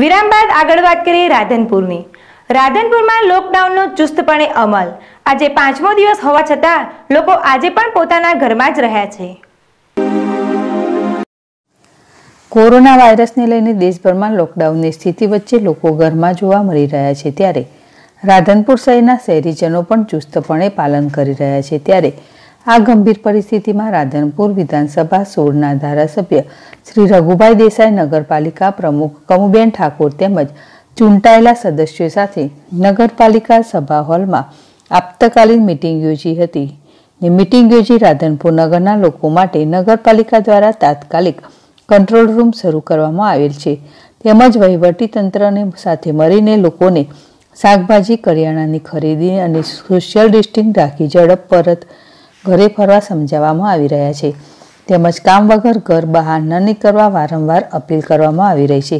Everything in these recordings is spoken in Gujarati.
વિરામ બાદ આગળ વાત કરીએ રાધનપુરની રાધનપુરમાં લોકડાઉનનો ચુસ્તપણે અમલ આજે પાંચમો દિવસ હોવા છતાં લોકો આજે પણ પોતાના ઘરમાં જ રહ્યા છે કોરોના વાયરસને લઈને દેશભરમાં લોકડાઉનની સ્થિતિ વચ્ચે લોકો ઘરમાં જોવા મળી રહ્યા છે ત્યારે રાધનપુર શહેરના શહેરીજનો પણ ચુસ્તપણે પાલન કરી રહ્યા છે ત્યારે આ ગંભીર પરિસ્થિતિમાં રાધનપુર વિધાનસભા સોળના ધારાસભ્ય શ્રી રઘુભાઈ દેસાઈ નગરપાલિકા પ્રમુખ કમુબેન ઠાકોર તેમજ ચૂંટાયેલા સદસ્યો સાથે નગરપાલિકા સભા હોલમાં આપતકાલીન મિટિંગ યોજી હતી ને મિટિંગ યોજી રાધનપુર નગરના લોકો માટે નગરપાલિકા દ્વારા તાત્કાલિક કંટ્રોલ રૂમ શરૂ કરવામાં આવેલ છે તેમજ વહીવટીતંત્રને સાથે મળીને લોકોને શાકભાજી કરિયાણાની ખરીદી અને સોશિયલ ડિસ્ટન્સ રાખી ઝડપ પરત ઘરે ફરવા સમજાવવામાં આવી રહ્યા છે તેમજ કામ વગર ઘર બહાર ન નીકળવા વારંવાર અપીલ કરવામાં આવી રહી છે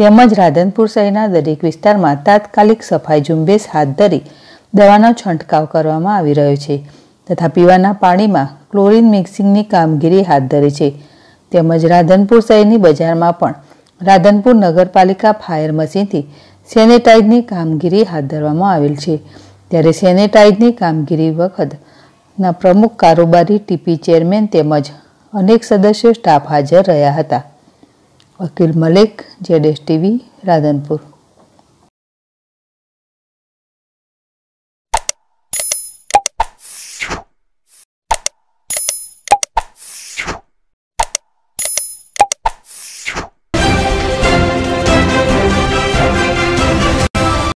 તેમજ રાધનપુર શહેરના દરેક વિસ્તારમાં તાત્કાલિક સફાઈ ઝુંબેશ હાથ ધરી દવાનો છંટકાવ કરવામાં આવી રહ્યો છે તથા પીવાના પાણીમાં ક્લોરિન મિક્સિંગની કામગીરી હાથ ધરી છે તેમજ રાધનપુર શહેરની બજારમાં પણ રાધનપુર નગરપાલિકા ફાયર મશીનથી સેનેટાઇઝની કામગીરી હાથ ધરવામાં આવેલ છે ત્યારે સેનેટાઇઝની કામગીરી વખત ના પ્રમુખ કારોબારી ટીપી ચેરમેન તેમજ અનેક સદસ્યો સ્ટાફ હાજર રહ્યા હતા વકીલ મલેક જેડેશ ટીવી રાધનપુર